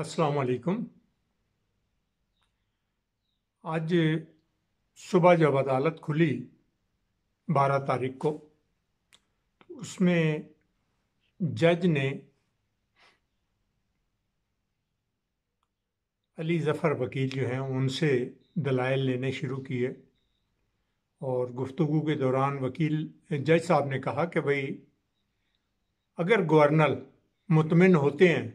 अस्सलाम वालेकुम आज सुबह जब अदालत खुली बारह तारीख को तो उसमें जज ने अली ज़फ़र वकील जो हैं उनसे दलाइल लेने शुरू किए और गुफ्तु के दौरान वकील जज साहब ने कहा कि भाई अगर गवर्नर मुतमिन होते हैं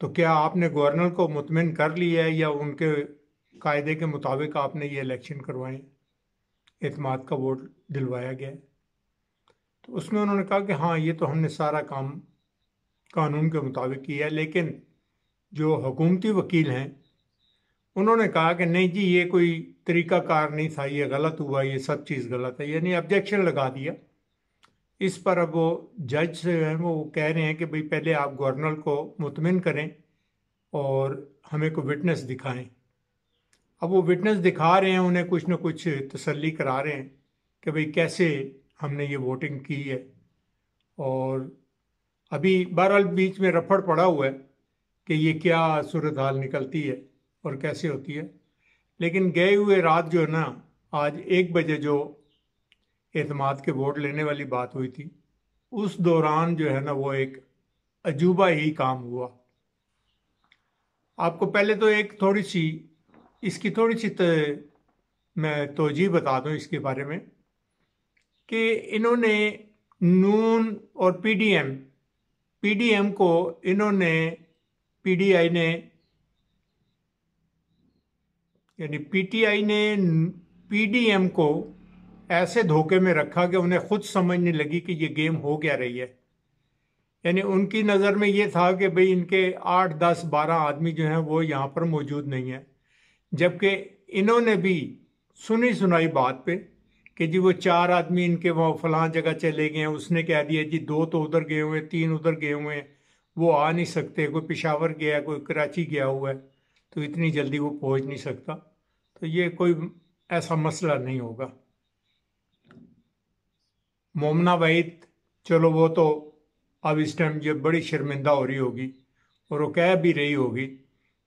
तो क्या आपने गवर्नर को मुतमिन कर लिया है या उनके कायदे के मुताबिक आपने ये इलेक्शन करवाए अतमाद का वोट दिलवाया गया तो उसमें उन्होंने कहा कि हाँ ये तो हमने सारा काम कानून के मुताबिक किया है लेकिन जो हकूमती वकील हैं उन्होंने कहा कि नहीं जी ये कोई तरीक़ाकार नहीं था ये गलत हुआ ये सब चीज़ गलत है यानी ऑब्जेक्शन लगा दिया इस पर अब वो जज जो है वो कह रहे हैं कि भाई पहले आप गवर्नर को मुतमिन करें और हमें को विटनेस दिखाएं अब वो विटनेस दिखा रहे हैं उन्हें कुछ ना कुछ तसल्ली करा रहे हैं कि भाई कैसे हमने ये वोटिंग की है और अभी बहरहाल बीच में रफड़ पड़ा हुआ है कि ये क्या सूरत हाल निकलती है और कैसे होती है लेकिन गए हुए रात जो है ना आज एक बजे जो अतमाद के वोट लेने वाली बात हुई थी उस दौरान जो है ना वो एक अजूबा ही काम हुआ आपको पहले तो एक थोड़ी सी इसकी थोड़ी सी मैं तोजी बता दूं इसके बारे में कि इन्होंने नून और पीडीएम पीडीएम को इन्होंने पीडीआई ने यानी पीटीआई ने पीडीएम को ऐसे धोखे में रखा कि उन्हें खुद समझने लगी कि ये गेम हो क्या रही है यानी उनकी नज़र में ये था कि भाई इनके आठ दस बारह आदमी जो हैं वो यहाँ पर मौजूद नहीं है जबकि इन्होंने भी सुनी सुनाई बात पे कि जी वो चार आदमी इनके वहाँ फलां जगह चले गए हैं उसने कह दिया जी दो तो उधर गए हुए हैं तीन उधर गए हुए हैं वो आ नहीं सकते कोई पिशावर गया कोई कराची गया हुआ है तो इतनी जल्दी वो पहुँच नहीं सकता तो ये कोई ऐसा मसला नहीं होगा मोमना वहीद चलो वो तो अब इस टाइम जो बड़ी शर्मिंदा हो रही होगी और वो कह भी रही होगी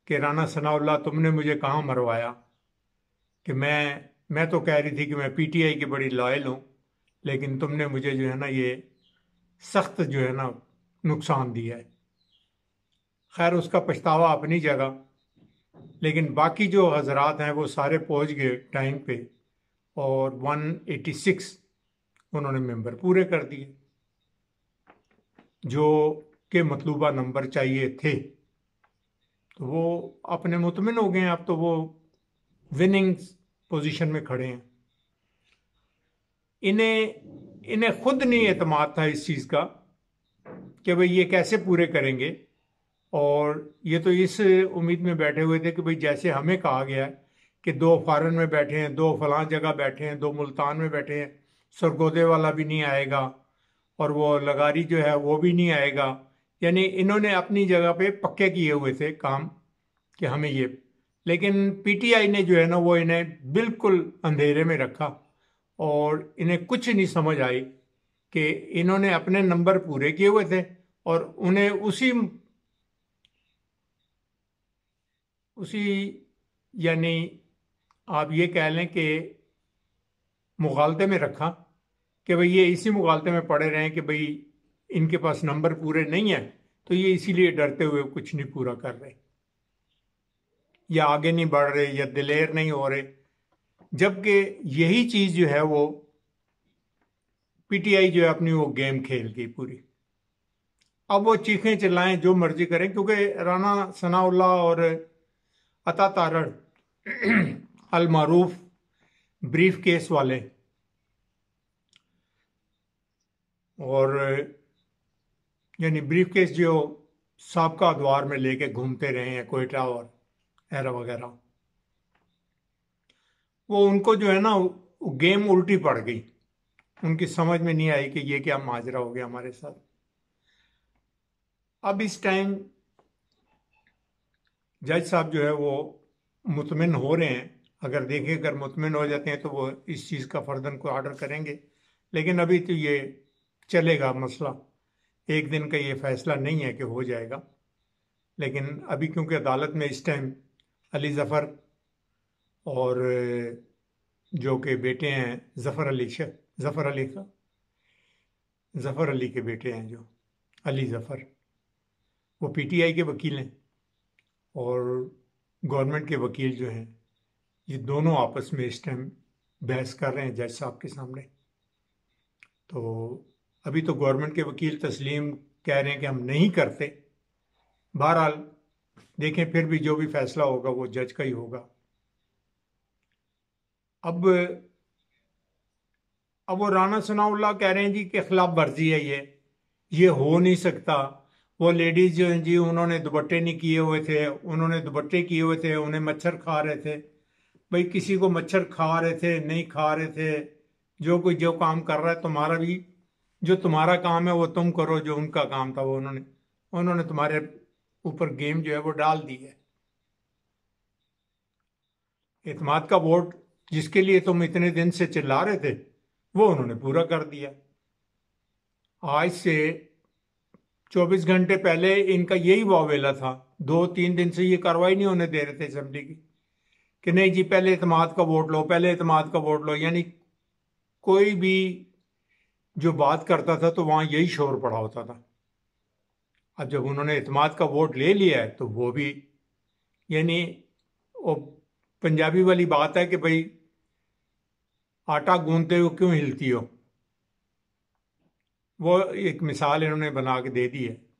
कि राना सनाउल्ला तुमने मुझे कहाँ मरवाया कि मैं मैं तो कह रही थी कि मैं पीटीआई की बड़ी लॉयल हूँ लेकिन तुमने मुझे जो है ना ये सख्त जो है ना नुकसान दिया है खैर उसका पछतावा अपनी जगह लेकिन बाकी जो हजरात हैं वो सारे पहुँच गए टाइम पे और 186 उन्होंने मेंबर पूरे कर दिए जो के मतलूबा नंबर चाहिए थे तो वो अपने मुतमिन हो गए अब तो वो विनिंग पोजीशन में खड़े हैं इन्हें इन्हें खुद नहीं अतमाद था इस चीज़ का कि भाई ये कैसे पूरे करेंगे और ये तो इस उम्मीद में बैठे हुए थे कि भाई जैसे हमें कहा गया है कि दो फॉरन में बैठे हैं दो फलां जगह बैठे हैं दो मुल्तान में बैठे हैं सरगोदे वाला भी नहीं आएगा और वो लगारी जो है वो भी नहीं आएगा यानी इन्होंने अपनी जगह पे पक्के किए हुए थे काम कि हमें ये लेकिन पीटीआई ने जो है ना वो इन्हें बिल्कुल अंधेरे में रखा और इन्हें कुछ नहीं समझ आई कि इन्होंने अपने नंबर पूरे किए हुए थे और उन्हें उसी उसी यानी आप ये कह लें कि मुगालते में रखा कि भाई ये इसी मुगालते में पड़े रहें कि भाई इनके पास नंबर पूरे नहीं है तो ये इसीलिए डरते हुए कुछ नहीं पूरा कर रहे या आगे नहीं बढ़ रहे या दिलेर नहीं हो रहे जबकि यही चीज़ जो है वो पीटीआई जो है अपनी वो गेम खेल गई पूरी अब वो चीखें चिल्लाएं जो मर्जी करें क्योंकि राना सनाउल्ला और अता तारड़ अल मारूफ ब्रीफ केस वाले और यानी ब्रीफ केस जो सबका द्वार में लेके घूमते रहे हैं कोयटा और एरा वगैरह वो उनको जो है ना गेम उल्टी पड़ गई उनकी समझ में नहीं आई कि ये क्या माजरा हो गया हमारे साथ अब इस टाइम जज साहब जो है वो मुतमिन हो रहे हैं अगर देखें अगर मुतमिन हो जाते हैं तो वो इस चीज़ का फर्दन को आर्डर करेंगे लेकिन अभी तो ये चलेगा मसला एक दिन का ये फैसला नहीं है कि हो जाएगा लेकिन अभी क्योंकि अदालत में इस टाइम अली ज़फ़र और जो के बेटे हैं ज़फ़र अली शेख ज़फ़र अली का ज़फ़र अली के बेटे हैं जो अली ज़फ़र वो पीटीआई के वकील हैं और गवर्नमेंट के वकील जो हैं ये दोनों आपस में इस टाइम बहस कर रहे हैं जज साहब के सामने तो अभी तो गवर्नमेंट के वकील तस्लीम कह रहे हैं कि हम नहीं करते बहरहाल देखें फिर भी जो भी फैसला होगा वो जज का ही होगा अब अब वो राना सनाउल्ला कह रहे हैं जी कि खिलाफ वर्जी है ये ये हो नहीं सकता वो लेडीज जो हैं जी उन्होंने दुपट्टे नहीं किए हुए थे उन्होंने दुपट्टे किए हुए थे उन्हें मच्छर खा रहे थे भाई किसी को मच्छर खा रहे थे नहीं खा रहे थे जो कोई जो काम कर रहा है तुम्हारा भी जो तुम्हारा काम है वो तुम करो जो उनका काम था वो उन्होंने उन्होंने तुम्हारे ऊपर गेम जो है वो डाल दी है एतमाद का वोट जिसके लिए तुम इतने दिन से चिल्ला रहे थे वो उन्होंने पूरा कर दिया आज से 24 घंटे पहले इनका यही वावेला था दो तीन दिन से ये कार्रवाई नहीं होने दे रहे थे असेंबली की कि नहीं जी पहले अतमाद का वोट लो पहले अतमाद का वोट लो यानी कोई भी जो बात करता था तो वहाँ यही शोर पड़ा होता था अब जब उन्होंने अतमाद का वोट ले लिया है तो वो भी यानी वो पंजाबी वाली बात है कि भाई आटा गूंदते हो क्यों हिलती हो वो एक मिसाल इन्होंने बना के दे दी है